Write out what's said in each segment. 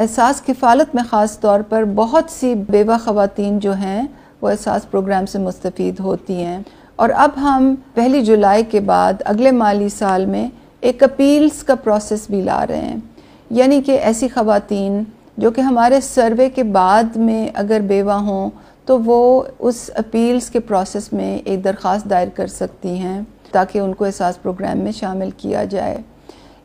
एहसास किफ़ालत में ख़ास तौर पर बहुत सी बेवा ख़वातीन जो हैं वो एहसास प्रोग्राम से मुस्तफ़ होती हैं और अब हम पहली जुलाई के बाद अगले माली साल में एक अपील्स का प्रोसेस भी ला रहे हैं यानी कि ऐसी ख़वातीन जो कि हमारे सर्वे के बाद में अगर बेवा हों तो वो उस अपील्स के प्रोसेस में एक दरख्वास्त दायर कर सकती हैं ताकि उनको एहसास प्रोग्राम में शामिल किया जाए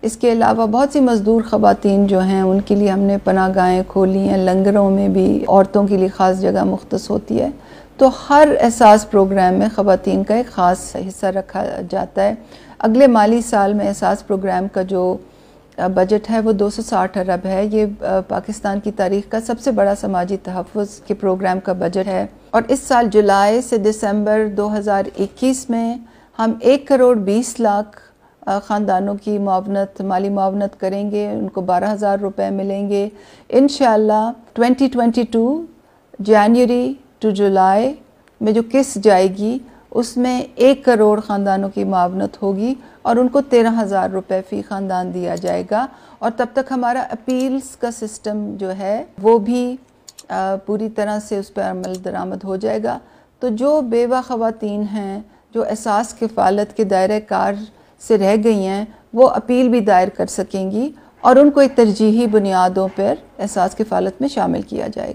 इसके अलावा बहुत सी मज़दूर ख़वातीन जो हैं उनके लिए हमने पना गाहें खोली हैं लंगरों में भी औरतों के लिए ख़ास जगह मुख्त होती है तो हर एहसास प्रोग्राम में ख़वान का एक ख़ास हिस्सा रखा जाता है अगले माली साल में एहसास प्रोग्राम का जो बजट है वो 260 अरब है ये पाकिस्तान की तारीख का सबसे बड़ा समाजी तहफ़ के प्रोग्राम का बजट है और इस साल जुलाई से दिसंबर 2021 में हम एक करोड़ बीस लाख ख़ानदानों की मावनत माली मावनत करेंगे उनको बारह हज़ार रुपये मिलेंगे इन 2022 जनवरी टू जुलाई में जो किस्त जाएगी उसमें एक करोड़ ख़ानदानों की मावनत होगी और उनको तेरह हज़ार रुपये फ़ी ख़ानदान दिया जाएगा और तब तक हमारा अपील्स का सिस्टम जो है वो भी आ, पूरी तरह से उस पर अमल दरामद हो जाएगा तो जो बेवा ख़वातीन हैं जो एहसास किफ़ालत के दायरे कार से रह गई हैं वो अपील भी दायर कर सकेंगी और उनको एक तरजीही बुनियादों पर एहसास की फालत में शामिल किया जाएगा